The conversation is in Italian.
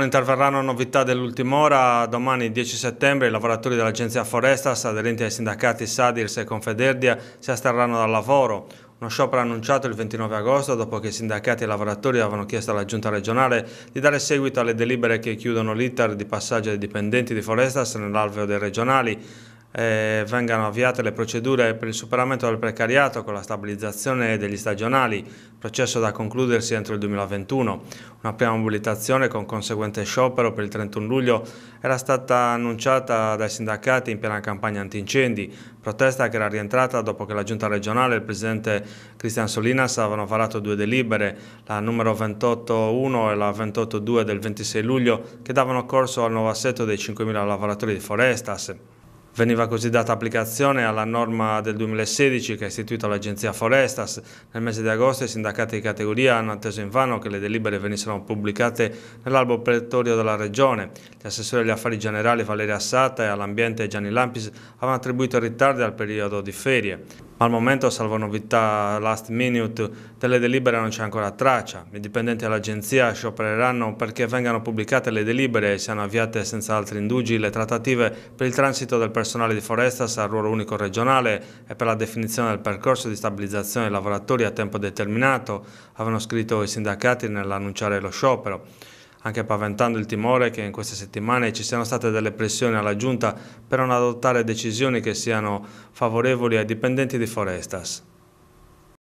non interverranno novità dell'ultima ora, domani 10 settembre i lavoratori dell'Agenzia Forestas aderenti ai sindacati Sadirs e Confederdia si asterranno dal lavoro. Uno sciopero annunciato il 29 agosto dopo che i sindacati e i lavoratori avevano chiesto alla giunta regionale di dare seguito alle delibere che chiudono l'iter di passaggio dei dipendenti di Forestas nell'alveo dei regionali eh, vengano avviate le procedure per il superamento del precariato con la stabilizzazione degli stagionali, processo da concludersi entro il 2021. Una prima mobilitazione con conseguente sciopero per il 31 luglio era stata annunciata dai sindacati in piena campagna antincendi, protesta che era rientrata dopo che la giunta regionale e il presidente Cristian Solinas avevano varato due delibere, la numero 28.1 e la 28.2 del 26 luglio, che davano corso al nuovo assetto dei 5.000 lavoratori di Forestas. Veniva così data applicazione alla norma del 2016 che ha istituito l'agenzia Forestas. Nel mese di agosto i sindacati di categoria hanno atteso invano che le delibere venissero pubblicate nell'albo pretorio della Regione. Gli assessori agli affari generali Valeria Assata e all'ambiente Gianni Lampis avevano attribuito ritardi al periodo di ferie ma al momento, salvo novità last minute, delle delibere non c'è ancora traccia. I dipendenti dell'agenzia sciopereranno perché vengano pubblicate le delibere e siano avviate senza altri indugi le trattative per il transito del personale di Forestas al ruolo unico regionale e per la definizione del percorso di stabilizzazione dei lavoratori a tempo determinato, avevano scritto i sindacati nell'annunciare lo sciopero anche paventando il timore che in queste settimane ci siano state delle pressioni alla Giunta per non adottare decisioni che siano favorevoli ai dipendenti di Forestas.